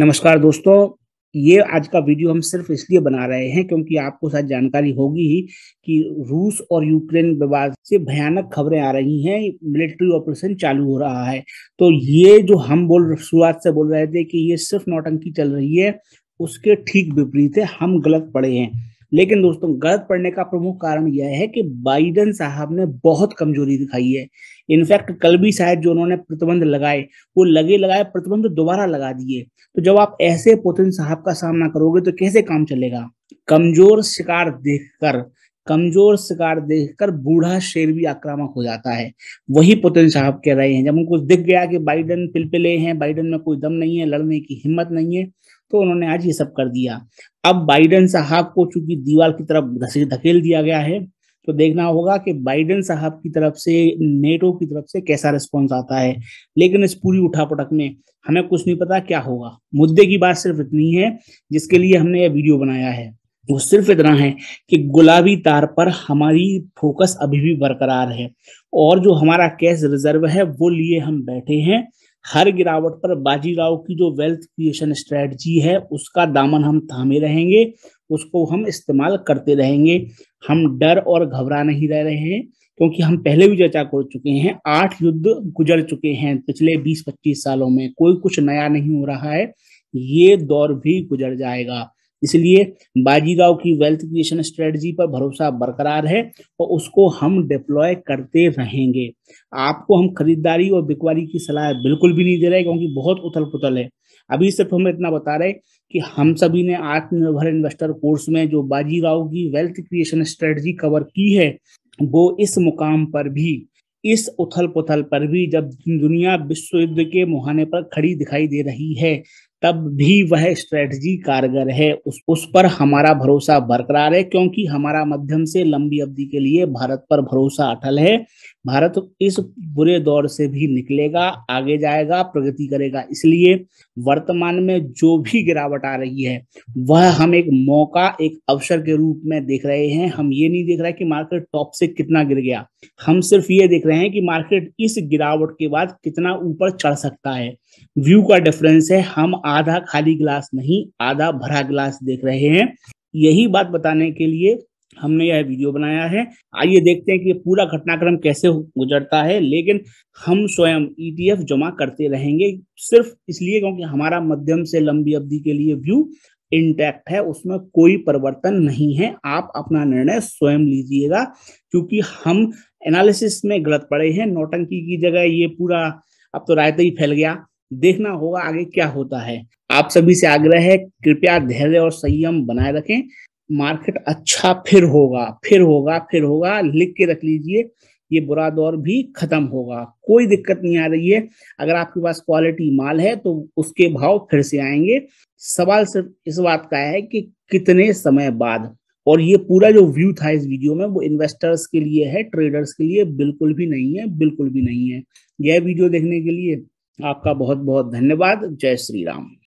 नमस्कार दोस्तों ये आज का वीडियो हम सिर्फ इसलिए बना रहे हैं क्योंकि आपको शायद जानकारी होगी ही कि रूस और यूक्रेन विवाद से भयानक खबरें आ रही हैं मिलिट्री ऑपरेशन चालू हो रहा है तो ये जो हम बोल शुरुआत से बोल रहे थे कि ये सिर्फ नौटंकी चल रही है उसके ठीक विपरीत है हम गलत पड़े हैं लेकिन दोस्तों गलत पढ़ने का प्रमुख कारण यह है कि बाइडन साहब ने बहुत कमजोरी दिखाई है इनफैक्ट कल भी शायद जो उन्होंने प्रतिबंध लगाए वो लगे लगाए प्रतिबंध दोबारा लगा दिए तो जब आप ऐसे पुतिन साहब का सामना करोगे तो कैसे काम चलेगा कमजोर शिकार देखकर कमजोर शिकार देखकर बूढ़ा शेर भी आक्रामक हो जाता है वही पुतिन साहब कह रहे हैं जब उनको दिख गया कि बाइडन पिलपिले हैं बाइडन में कोई दम नहीं है लड़ने की हिम्मत नहीं है तो उन्होंने आज ये सब कर दिया अब बाइडन साहब को चूंकि दीवार की तरफ धकेल दिया गया है तो देखना होगा कि बाइडन साहब की तरफ से नेटो की तरफ से कैसा रिस्पॉन्स आता है लेकिन इस पूरी उठापटक में हमें कुछ नहीं पता क्या होगा मुद्दे की बात सिर्फ इतनी है जिसके लिए हमने यह वीडियो बनाया है वो सिर्फ इतना है कि गुलाबी तार पर हमारी फोकस अभी भी बरकरार है और जो हमारा कैश रिजर्व है वो लिए हम बैठे हैं हर गिरावट पर बाजीराव की जो वेल्थ क्रिएशन स्ट्रेटजी है उसका दामन हम थामे रहेंगे उसको हम इस्तेमाल करते रहेंगे हम डर और घबरा नहीं रह रहे हैं क्योंकि हम पहले भी चर्चा कर चुके हैं आठ युद्ध गुजर चुके हैं पिछले 20-25 सालों में कोई कुछ नया नहीं हो रहा है ये दौर भी गुजर जाएगा इसलिए बाजीराव की वेल्थ क्रिएशन स्ट्रेटजी पर भरोसा बरकरार है और उसको हम डिप्लॉय करते रहेंगे आपको हम खरीदारी और बिकवारी की सलाह बिल्कुल भी नहीं दे रहे क्योंकि बहुत उथल पुथल है अभी सिर्फ हम इतना बता रहे कि हम सभी ने आत्मनिर्भर इन्वेस्टर कोर्स में जो बाजीराव की वेल्थ क्रिएशन स्ट्रेटजी कवर की है वो इस मुकाम पर भी इस उथल पुथल पर भी जब दुनिया विश्व युद्ध के मुहाने पर खड़ी दिखाई दे रही है तब भी वह स्ट्रेटजी कारगर है उस उस पर हमारा भरोसा बरकरार है क्योंकि हमारा मध्यम से लंबी अवधि के लिए भारत पर भरोसा अटल है भारत इस बुरे दौर से भी निकलेगा आगे जाएगा प्रगति करेगा इसलिए वर्तमान में जो भी गिरावट आ रही है वह हम एक मौका एक अवसर के रूप में देख रहे हैं हम ये नहीं देख रहे कि मार्केट टॉप से कितना गिर गया हम सिर्फ ये देख रहे हैं कि मार्केट इस गिरावट के बाद कितना ऊपर चढ़ सकता है व्यू का डिफरेंस है हम आधा खाली ग्लास नहीं आधा भरा ग्लास देख रहे हैं यही बात बताने के लिए हमने यह वीडियो बनाया है आइए देखते हैं कि पूरा घटनाक्रम कैसे गुजरता है लेकिन हम स्वयं ईटीएफ e जमा करते रहेंगे सिर्फ इसलिए क्योंकि हमारा मध्यम से लंबी अवधि के लिए व्यू इंटैक्ट है उसमें कोई परिवर्तन नहीं है आप अपना निर्णय स्वयं लीजिएगा क्योंकि हम एनालिसिस में गलत पड़े हैं नोटंकी की जगह ये पूरा अब तो रायता ही फैल गया देखना होगा आगे क्या होता है आप सभी से आग्रह है कृपया धैर्य और संयम बनाए रखें मार्केट अच्छा फिर होगा फिर होगा फिर होगा लिख के रख लीजिए ये बुरा दौर भी खत्म होगा कोई दिक्कत नहीं आ रही है अगर आपके पास क्वालिटी माल है तो उसके भाव फिर से आएंगे सवाल सिर्फ इस बात का है कि कितने समय बाद और ये पूरा जो व्यू था इस वीडियो में वो इन्वेस्टर्स के लिए है ट्रेडर्स के लिए बिल्कुल भी नहीं है बिल्कुल भी नहीं है यह वीडियो देखने के लिए आपका बहुत बहुत धन्यवाद जय श्री राम